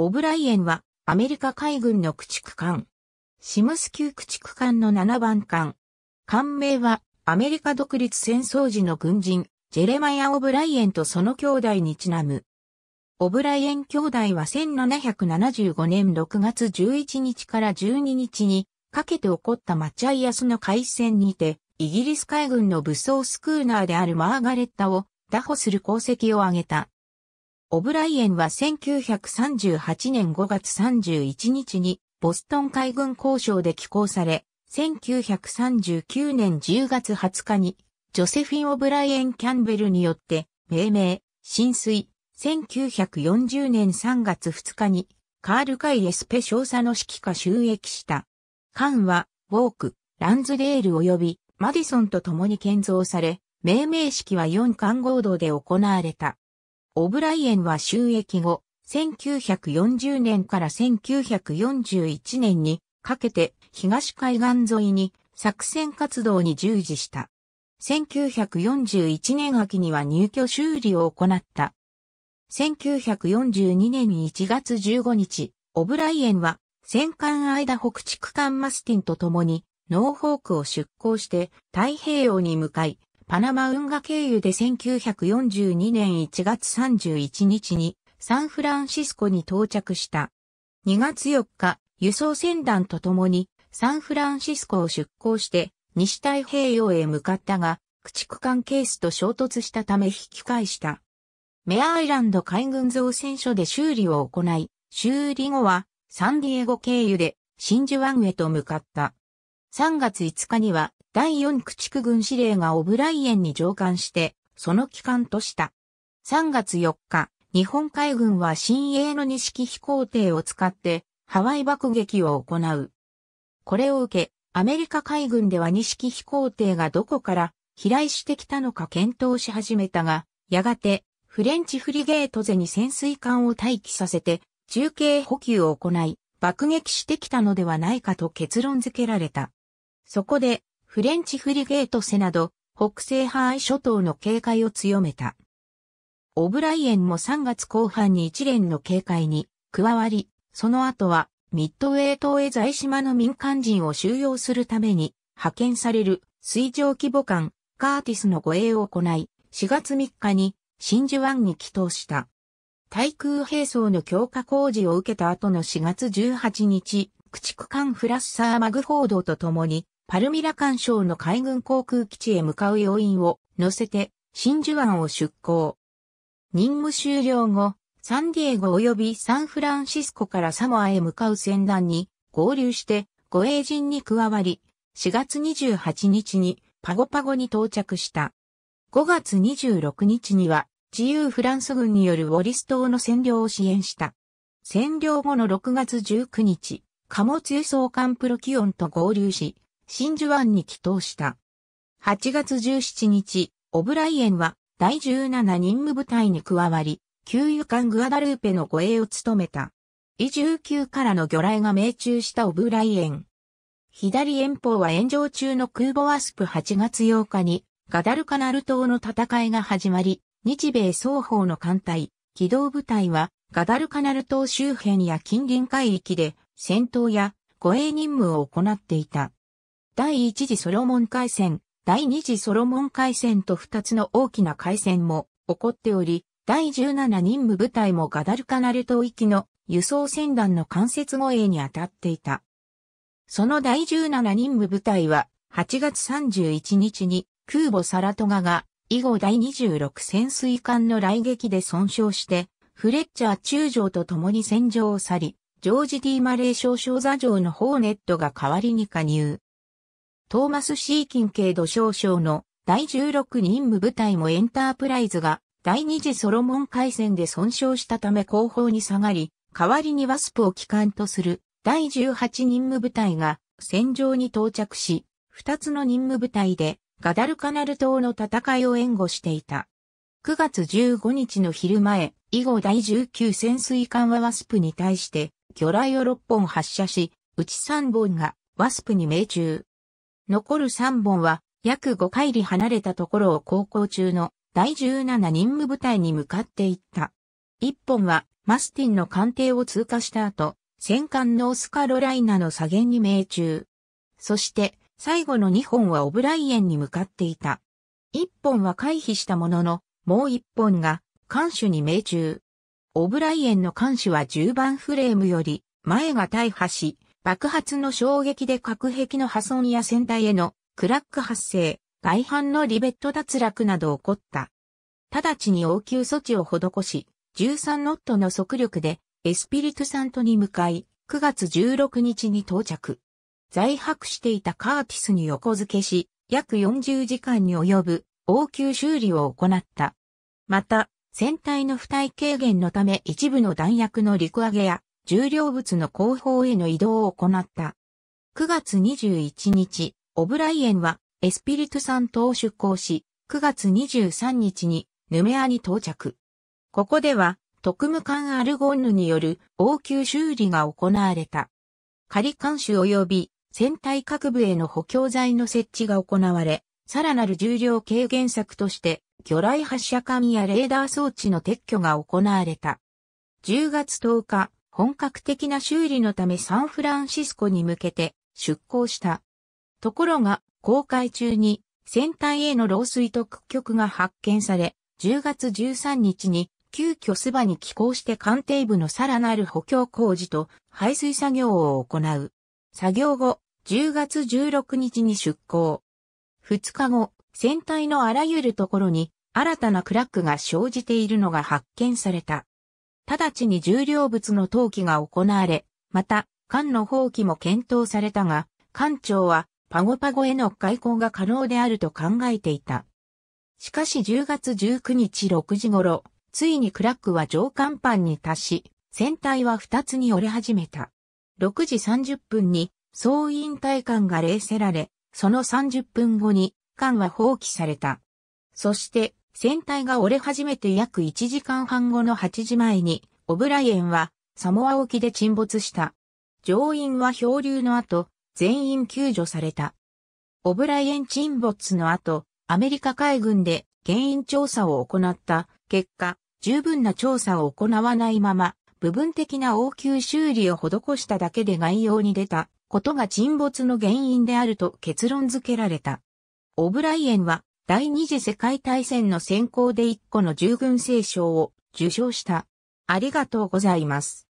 オブライエンは、アメリカ海軍の駆逐艦。シムス級駆逐艦の7番艦。艦名は、アメリカ独立戦争時の軍人、ジェレマヤ・オブライエンとその兄弟にちなむ。オブライエン兄弟は1775年6月11日から12日にかけて起こったマチャイアスの海戦にて、イギリス海軍の武装スクーナーであるマーガレッタを打破する功績を挙げた。オブライエンは1938年5月31日にボストン海軍交渉で寄港され、1939年10月20日にジョセフィン・オブライエン・キャンベルによって命名、浸水、1940年3月2日にカール・カイ・エスペ少佐の指揮下収益した。艦は、ウォーク、ランズデール及びマディソンと共に建造され、命名式は4艦合同で行われた。オブライエンは収益後、1940年から1941年にかけて東海岸沿いに作戦活動に従事した。1941年秋には入居修理を行った。1942年1月15日、オブライエンは戦艦間北地区間マスティンと共にノーホークを出港して太平洋に向かい、パナマ運河経由で1942年1月31日にサンフランシスコに到着した。2月4日、輸送船団と共にサンフランシスコを出港して西太平洋へ向かったが、駆逐艦ケースと衝突したため引き返した。メアアイランド海軍造船所で修理を行い、修理後はサンディエゴ経由で真珠湾へと向かった。3月5日には第4駆逐軍司令がオブライエンに上官して、その機関とした。3月4日、日本海軍は新鋭の錦飛行艇を使って、ハワイ爆撃を行う。これを受け、アメリカ海軍では錦飛行艇がどこから飛来してきたのか検討し始めたが、やがて、フレンチフリゲートゼに潜水艦を待機させて、中継補給を行い、爆撃してきたのではないかと結論付けられた。そこで、フレンチフリゲートセなど、北西ハワイ諸島の警戒を強めた。オブライエンも3月後半に一連の警戒に加わり、その後はミッドウェー島へ在島の民間人を収容するために派遣される水上規模艦カーティスの護衛を行い、4月3日に真珠湾に帰投した。対空兵装の強化工事を受けた後の4月18日、駆逐艦フラッサーマグフォードと共にパルミラ干渉の海軍航空基地へ向かう要員を乗せて真珠湾を出港。任務終了後、サンディエゴ及びサンフランシスコからサモアへ向かう船団に合流して護衛陣に加わり、4月28日にパゴパゴに到着した。5月26日には自由フランス軍によるウォリス島の占領を支援した。占領後の6月19日、貨物輸送艦プロキオンと合流し、真珠湾に帰投した。8月17日、オブライエンは第17任務部隊に加わり、給油艦グアダルーペの護衛を務めた。E19 からの魚雷が命中したオブライエン。左遠方は炎上中の空母ワスプ8月8日にガダルカナル島の戦いが始まり、日米双方の艦隊、機動部隊はガダルカナル島周辺や近隣海域で戦闘や護衛任務を行っていた。第一次ソロモン海戦、第二次ソロモン海戦と二つの大きな海戦も起こっており、第17任務部隊もガダルカナル島域の輸送船団の間接護衛に当たっていた。その第17任務部隊は8月31日に空母サラトガが以後第26潜水艦の雷撃で損傷して、フレッチャー中将と共に戦場を去り、ジョージ・ディーマレー少将座城のホーネットが代わりに加入。トーマス・シーキン系ド少将の第16任務部隊もエンタープライズが第二次ソロモン海戦で損傷したため後方に下がり、代わりにワスプを機関とする第18任務部隊が戦場に到着し、二つの任務部隊でガダルカナル島の戦いを援護していた。9月15日の昼前、以後第19潜水艦はワスプに対して魚雷を6本発射し、うち3本がワスプに命中。残る3本は約5回離れたところを航行中の第17任務部隊に向かっていった。1本はマスティンの艦艇を通過した後、戦艦ノースカロライナの左舷に命中。そして最後の2本はオブライエンに向かっていた。1本は回避したものの、もう1本が艦首に命中。オブライエンの艦首は10番フレームより前が大破し、爆発の衝撃で隔壁の破損や船体へのクラック発生、外反のリベット脱落など起こった。直ちに応急措置を施し、13ノットの速力でエスピリトサントに向かい、9月16日に到着。在泊していたカーティスに横付けし、約40時間に及ぶ応急修理を行った。また、船体の負体軽減のため一部の弾薬の陸揚げや重量物の後方への移動を行った。9月21日、オブライエンはエスピリトサントを出港し、9月23日にヌメアに到着。ここでは特務艦アルゴンヌによる応急修理が行われた。仮艦修及び船体各部への補強材の設置が行われ、さらなる重量軽減策として、魚雷発射管やレーダー装置の撤去が行われた。10月10日、本格的な修理のためサンフランシスコに向けて出港した。ところが、航海中に船体への漏水と屈曲が発見され、10月13日に急遽スバに寄港して艦艇部のさらなる補強工事と排水作業を行う。作業後、10月16日に出港。2日後、船体のあらゆるところに新たなクラックが生じているのが発見された。直ちに重量物の投棄が行われ、また、艦の放棄も検討されたが、艦長はパゴパゴへの外交が可能であると考えていた。しかし10月19日6時頃、ついにクラックは上甲板に達し、船体は2つに折れ始めた。6時30分に、総員隊艦が冷せられ、その30分後に、艦は放棄された。そして、船体が折れ始めて約1時間半後の8時前に、オブライエンはサモア沖で沈没した。乗員は漂流の後、全員救助された。オブライエン沈没の後、アメリカ海軍で原因調査を行った結果、十分な調査を行わないまま、部分的な応急修理を施しただけで概要に出たことが沈没の原因であると結論付けられた。オブライエンは第二次世界大戦の先行で1個の従軍聖賞を受賞した。ありがとうございます。